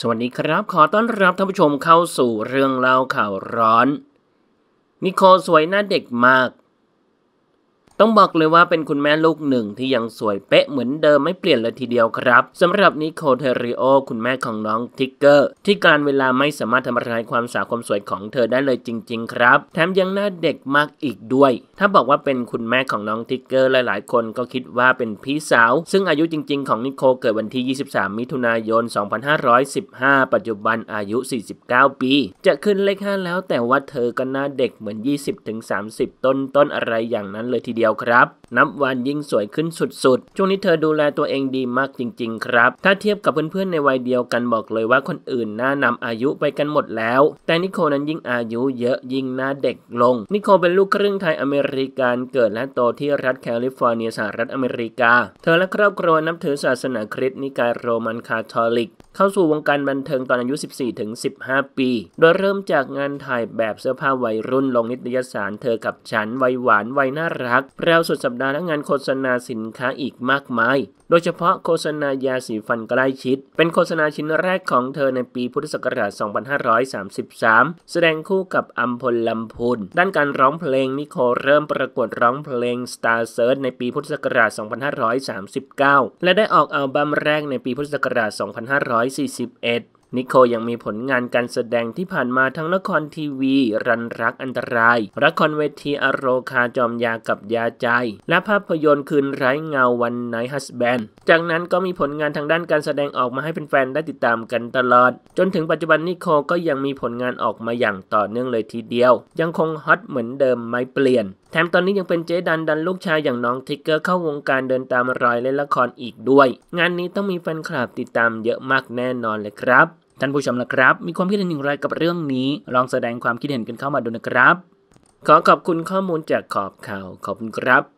สวัสดีครับขอต้อนรับท่านผู้ชมเข้าสู่เรื่องเล่าข่าวร้อนนิโคสวยหน้าเด็กมากต้องบอกเลยว่าเป็นคุณแม่ลูกหนึ่งที่ยังสวยเป๊ะเหมือนเดิมไม่เปลี่ยนเลยทีเดียวครับสำหรับนิโคเทริโอคุณแม่ของน้องทิกเกอร์ ที่การเวลาไม่สามารถทำลายความสาวความสวยของเธอได้เลยจริงๆ ครับ แถมยังน่าเด็กมากอีกด้วย ถ้าบอกว่าเป็นคุณแม่ของน้องทิกเกอร์หลายๆคนก็คิดว่าเป็นพี่สาว ซึ่งอายุจริง ๆ ของนิโคเกิดวันที่ 23 มิถุนายน 2515 ปัจจุบันอายุ 49 ปี จะขึ้นเลข5แล้วแต่ว่าเธอก็น่าเด็กเหมือน 20-30 ต้นๆอะไรอย่างนั้นเลยทีเดียวียวครับนับวันยิ่งสวยขึ้นสุด ๆ ช่วงนี้เธอดูแลตัวเองดีมากจริงๆ ครับ ถ้าเทียบกับเพื่อนๆในวัยเดียวกันบอกเลยว่าคนอื่นน่านำอายุไปกันหมดแล้ว แต่นิโคนั้นยิ่งอายุเยอะยิ่งน่าเด็กลง นิโคเป็นลูกครึ่งไทยอเมริกันเกิดและโตที่รัฐแคลิฟอร์เนียสหรัฐอเมริกา เธอและครอบครัวนับถือศาสนาคริสต์นิกายโรมันคาทอลิก เข้าสู่วงการบันเทิงตอนอายุ 14-15 ปี โดยเริ่มจากงานถ่ายแบบเสื้อผ้าวัยรุ่นลงนิตยสารเธอกับฉันวัยหวานวัยน่ารักแปลวสุดสัปดาห์และงานโฆษณาสินค้าอีกมากมาย โดยเฉพาะโฆษณายาสีฟันใกล้ชิด เป็นโฆษณาชิ้นแรกของเธอในปีพุทธศักราช 2533 แสดงคู่กับอัมพลลำพูนด้านการร้องเพลงนิโคเริ่มประกวดร้องเพลง Star Search ในปีพุทธศักราช 2539 และได้ออกอัลบั้มแรกในปีพุทธศักราช 2541นิโคยังมีผลงานการแสดงที่ผ่านมาทั้งละครทีวีรันรักอันตราย ละครเวทีอโรคาจอมยากับยาใจ และภาพยนตร์คืนไร้เงาวันไนฮัสแบนจากนั้นก็มีผลงานทางด้านการแสดงออกมาให้แฟนๆได้ติดตามกันตลอด จนถึงปัจจุบันนิโคก็ยังมีผลงานออกมาอย่างต่อเนื่องเลยทีเดียวยังคงฮอตเหมือนเดิมไม่เปลี่ยนแถมตอนนี้ยังเป็นเจ๊ดันดันลูกชายอย่างน้องทิกเกอร์เข้าวงการเดินตามรอยเล่นละครอีกด้วย งานนี้ต้องมีแฟนคลับติดตามเยอะมากแน่นอนเลยครับท่านผู้ชมนะครับ มีความคิดเห็นอย่างไรกับเรื่องนี้ ลองแสดงความคิดเห็นกันเข้ามาดูนะครับ ขอขอบคุณข้อมูลจากขอบข่าว ขอบคุณครับ